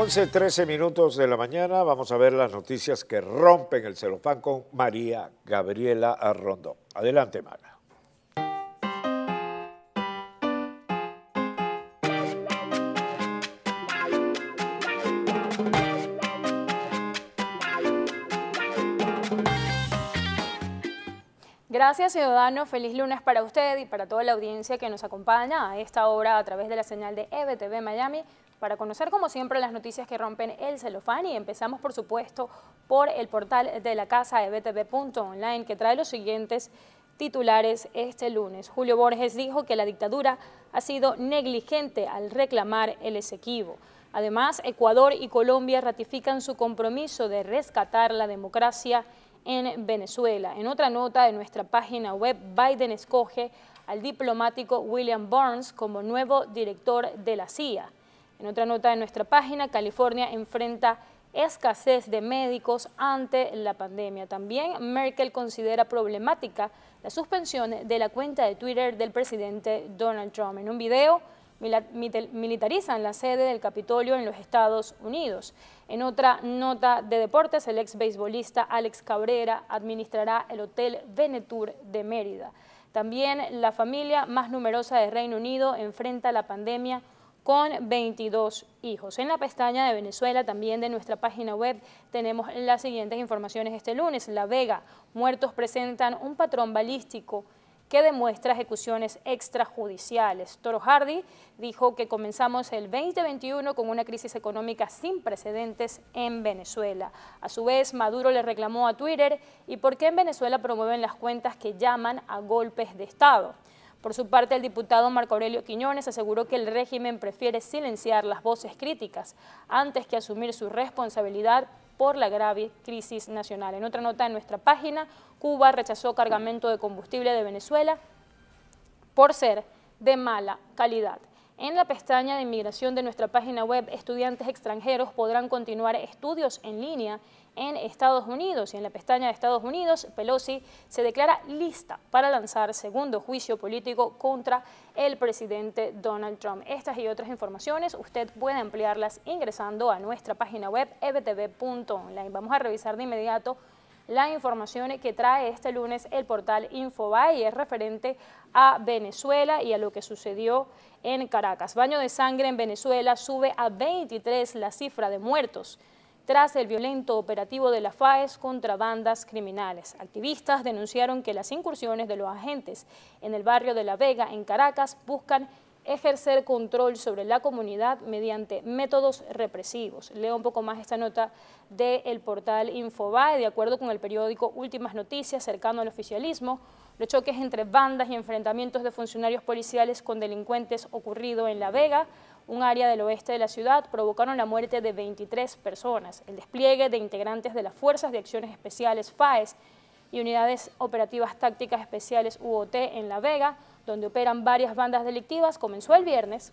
11, 13 minutos de la mañana vamos a ver las noticias que rompen el celofán con María Gabriela Arrondo. Adelante, Mara. Gracias, ciudadano. Feliz lunes para usted y para toda la audiencia que nos acompaña a esta hora a través de la señal de EBTV Miami para conocer como siempre las noticias que rompen el celofán y empezamos por supuesto por el portal de la casa de online que trae los siguientes titulares este lunes. Julio Borges dijo que la dictadura ha sido negligente al reclamar el exequivo. Además, Ecuador y Colombia ratifican su compromiso de rescatar la democracia en Venezuela. En otra nota de nuestra página web, Biden escoge al diplomático William Burns como nuevo director de la CIA. En otra nota de nuestra página, California enfrenta escasez de médicos ante la pandemia. También Merkel considera problemática la suspensión de la cuenta de Twitter del presidente Donald Trump. En un video militarizan la sede del Capitolio en los Estados Unidos. En otra nota de deportes, el ex beisbolista Alex Cabrera administrará el Hotel Venetour de Mérida. También la familia más numerosa de Reino Unido enfrenta la pandemia con 22 hijos. En la pestaña de Venezuela, también de nuestra página web, tenemos las siguientes informaciones este lunes. La Vega, muertos presentan un patrón balístico que demuestra ejecuciones extrajudiciales. Toro Hardy dijo que comenzamos el 2021 con una crisis económica sin precedentes en Venezuela. A su vez, Maduro le reclamó a Twitter y por qué en Venezuela promueven las cuentas que llaman a golpes de Estado. Por su parte, el diputado Marco Aurelio Quiñones aseguró que el régimen prefiere silenciar las voces críticas antes que asumir su responsabilidad por la grave crisis nacional. En otra nota en nuestra página, Cuba rechazó cargamento de combustible de Venezuela por ser de mala calidad. En la pestaña de inmigración de nuestra página web, estudiantes extranjeros podrán continuar estudios en línea en Estados Unidos y en la pestaña de Estados Unidos, Pelosi se declara lista para lanzar segundo juicio político contra el presidente Donald Trump. Estas y otras informaciones usted puede ampliarlas ingresando a nuestra página web ebtv.online. Vamos a revisar de inmediato la información que trae este lunes el portal Infobae es referente a Venezuela y a lo que sucedió en Caracas. Baño de sangre en Venezuela sube a 23 la cifra de muertos tras el violento operativo de la FAES contra bandas criminales. Activistas denunciaron que las incursiones de los agentes en el barrio de La Vega, en Caracas, buscan ejercer control sobre la comunidad mediante métodos represivos. Leo un poco más esta nota del portal Infobae, de acuerdo con el periódico Últimas Noticias, cercano al oficialismo, los choques entre bandas y enfrentamientos de funcionarios policiales con delincuentes ocurrido en La Vega, un área del oeste de la ciudad, provocaron la muerte de 23 personas. El despliegue de integrantes de las Fuerzas de Acciones Especiales FAES y Unidades Operativas Tácticas Especiales UOT en La Vega donde operan varias bandas delictivas, comenzó el viernes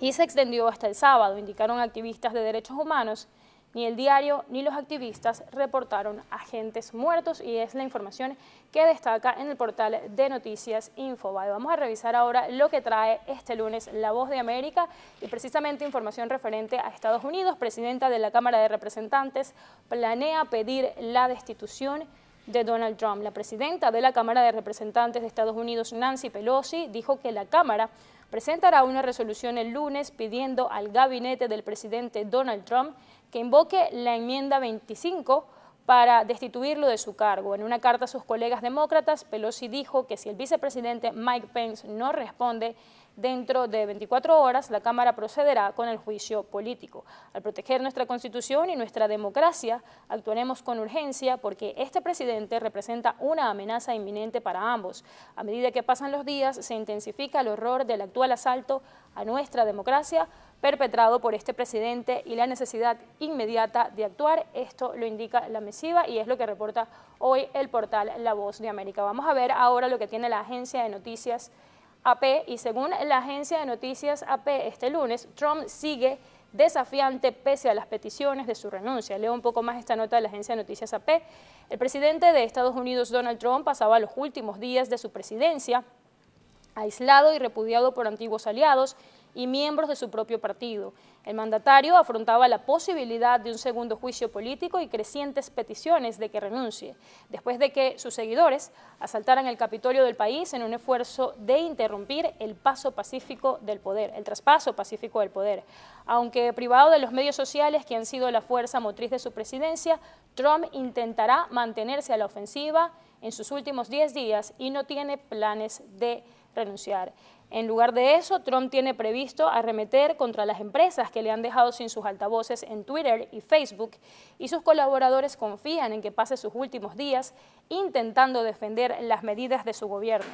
y se extendió hasta el sábado, indicaron activistas de derechos humanos. Ni el diario ni los activistas reportaron agentes muertos y es la información que destaca en el portal de noticias Infobae. Vamos a revisar ahora lo que trae este lunes La Voz de América y precisamente información referente a Estados Unidos. Presidenta de la Cámara de Representantes planea pedir la destitución de Donald Trump. La presidenta de la Cámara de Representantes de Estados Unidos, Nancy Pelosi, dijo que la Cámara presentará una resolución el lunes pidiendo al gabinete del presidente Donald Trump que invoque la enmienda 25 para destituirlo de su cargo. En una carta a sus colegas demócratas, Pelosi dijo que si el vicepresidente Mike Pence no responde, Dentro de 24 horas, la Cámara procederá con el juicio político. Al proteger nuestra Constitución y nuestra democracia, actuaremos con urgencia porque este presidente representa una amenaza inminente para ambos. A medida que pasan los días, se intensifica el horror del actual asalto a nuestra democracia perpetrado por este presidente y la necesidad inmediata de actuar. Esto lo indica la misiva y es lo que reporta hoy el portal La Voz de América. Vamos a ver ahora lo que tiene la agencia de noticias AP y según la agencia de noticias AP este lunes, Trump sigue desafiante pese a las peticiones de su renuncia. Leo un poco más esta nota de la agencia de noticias AP. El presidente de Estados Unidos, Donald Trump, pasaba los últimos días de su presidencia aislado y repudiado por antiguos aliados, y miembros de su propio partido. El mandatario afrontaba la posibilidad de un segundo juicio político y crecientes peticiones de que renuncie, después de que sus seguidores asaltaran el Capitolio del país en un esfuerzo de interrumpir el paso pacífico del poder, el traspaso pacífico del poder. Aunque privado de los medios sociales que han sido la fuerza motriz de su presidencia, Trump intentará mantenerse a la ofensiva en sus últimos 10 días y no tiene planes de renunciar. En lugar de eso, Trump tiene previsto arremeter contra las empresas que le han dejado sin sus altavoces en Twitter y Facebook y sus colaboradores confían en que pase sus últimos días intentando defender las medidas de su gobierno,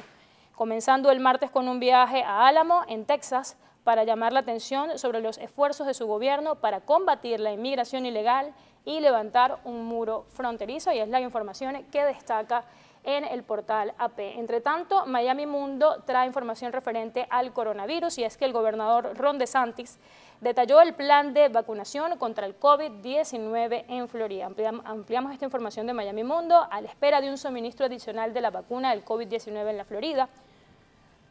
comenzando el martes con un viaje a Álamo, en Texas, para llamar la atención sobre los esfuerzos de su gobierno para combatir la inmigración ilegal y levantar un muro fronterizo y es la información que destaca en el portal AP. Entre tanto, Miami Mundo trae información referente al coronavirus y es que el gobernador Ron DeSantis detalló el plan de vacunación contra el COVID-19 en Florida. ampliamos esta información de Miami Mundo a la espera de un suministro adicional de la vacuna del COVID-19 en la Florida.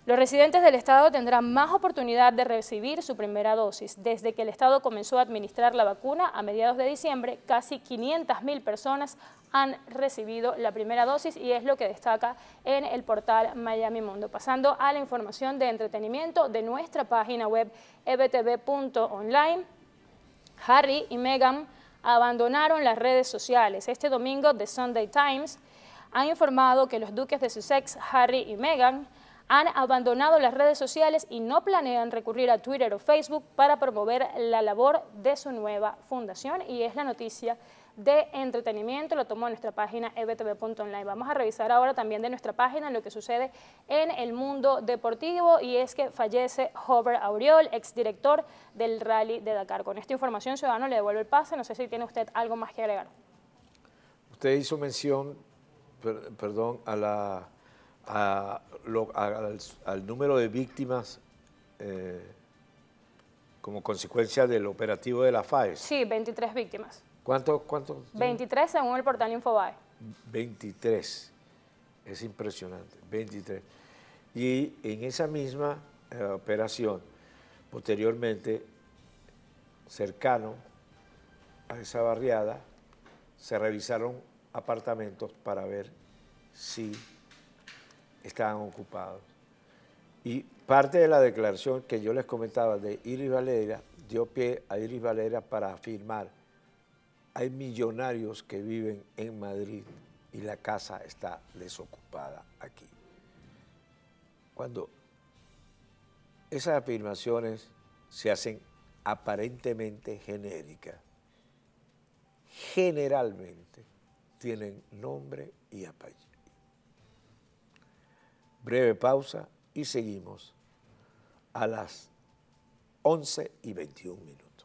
Los residentes del Estado tendrán más oportunidad de recibir su primera dosis. Desde que el Estado comenzó a administrar la vacuna a mediados de diciembre, casi 500.000 personas han recibido la primera dosis y es lo que destaca en el portal Miami Mundo. Pasando a la información de entretenimiento de nuestra página web ebtv.online, Harry y Meghan abandonaron las redes sociales. Este domingo The Sunday Times ha informado que los duques de Sussex, Harry y Meghan, han abandonado las redes sociales y no planean recurrir a Twitter o Facebook para promover la labor de su nueva fundación y es la noticia de entretenimiento, lo tomó en nuestra página ebtv.online. Vamos a revisar ahora también de nuestra página lo que sucede en el mundo deportivo y es que fallece Hover Auriol, exdirector del Rally de Dakar. Con esta información, Ciudadano, le devuelvo el pase. No sé si tiene usted algo más que agregar. Usted hizo mención, perdón, a la, al, número de víctimas eh, como consecuencia del operativo de la FAES. Sí, 23 víctimas. ¿Cuántos? 23 según el portal Infobae. 23. Es impresionante, 23. Y en esa misma eh, operación, posteriormente, cercano a esa barriada, se revisaron apartamentos para ver si estaban ocupados. Y parte de la declaración que yo les comentaba de Iris Valera dio pie a Iris Valera para afirmar hay millonarios que viven en Madrid y la casa está desocupada aquí. Cuando esas afirmaciones se hacen aparentemente genéricas, generalmente tienen nombre y apellido. Breve pausa y seguimos a las 11 y 21 minutos.